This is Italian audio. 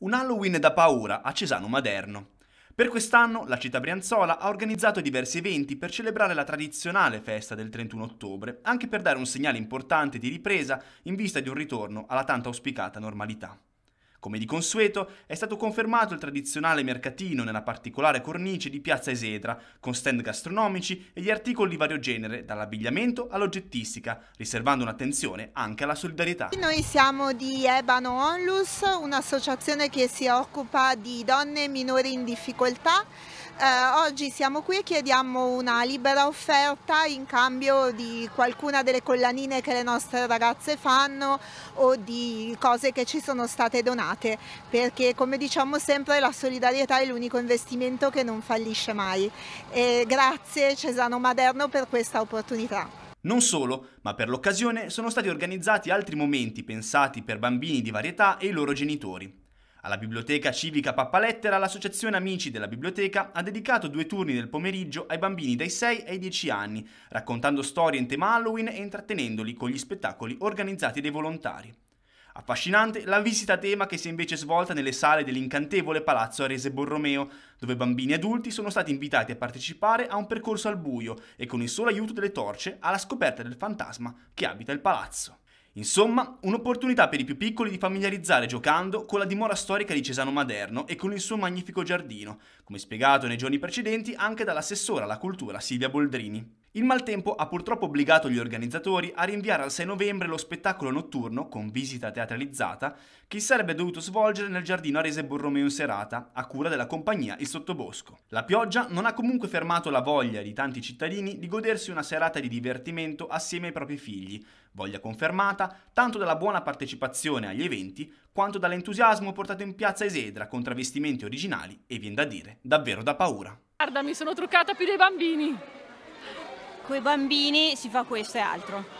Un Halloween da paura a Cesano Maderno. Per quest'anno la città brianzola ha organizzato diversi eventi per celebrare la tradizionale festa del 31 ottobre, anche per dare un segnale importante di ripresa in vista di un ritorno alla tanto auspicata normalità. Come di consueto, è stato confermato il tradizionale mercatino nella particolare cornice di Piazza Esedra, con stand gastronomici e gli articoli di vario genere, dall'abbigliamento all'oggettistica, riservando un'attenzione anche alla solidarietà. Noi siamo di Ebano Onlus, un'associazione che si occupa di donne minori in difficoltà. Eh, oggi siamo qui e chiediamo una libera offerta in cambio di qualcuna delle collanine che le nostre ragazze fanno o di cose che ci sono state donate, perché come diciamo sempre la solidarietà è l'unico investimento che non fallisce mai. E grazie Cesano Maderno per questa opportunità. Non solo, ma per l'occasione sono stati organizzati altri momenti pensati per bambini di varietà e i loro genitori. Alla Biblioteca Civica Pappalettera l'associazione Amici della Biblioteca ha dedicato due turni del pomeriggio ai bambini dai 6 ai 10 anni, raccontando storie in tema Halloween e intrattenendoli con gli spettacoli organizzati dai volontari. Affascinante la visita a tema che si è invece svolta nelle sale dell'incantevole Palazzo Arese Borromeo, dove bambini e adulti sono stati invitati a partecipare a un percorso al buio e con il solo aiuto delle torce alla scoperta del fantasma che abita il palazzo. Insomma, un'opportunità per i più piccoli di familiarizzare giocando con la dimora storica di Cesano Maderno e con il suo magnifico giardino, come spiegato nei giorni precedenti anche dall'assessora alla cultura Silvia Boldrini. Il maltempo ha purtroppo obbligato gli organizzatori a rinviare al 6 novembre lo spettacolo notturno, con visita teatralizzata, che si sarebbe dovuto svolgere nel giardino Arese Borromeo in serata, a cura della compagnia Il Sottobosco. La pioggia non ha comunque fermato la voglia di tanti cittadini di godersi una serata di divertimento assieme ai propri figli, voglia confermata tanto dalla buona partecipazione agli eventi quanto dall'entusiasmo portato in piazza Esedra con travestimenti originali e, vien da dire, davvero da paura. Guarda, mi sono truccata più dei bambini! Con i bambini si fa questo e altro.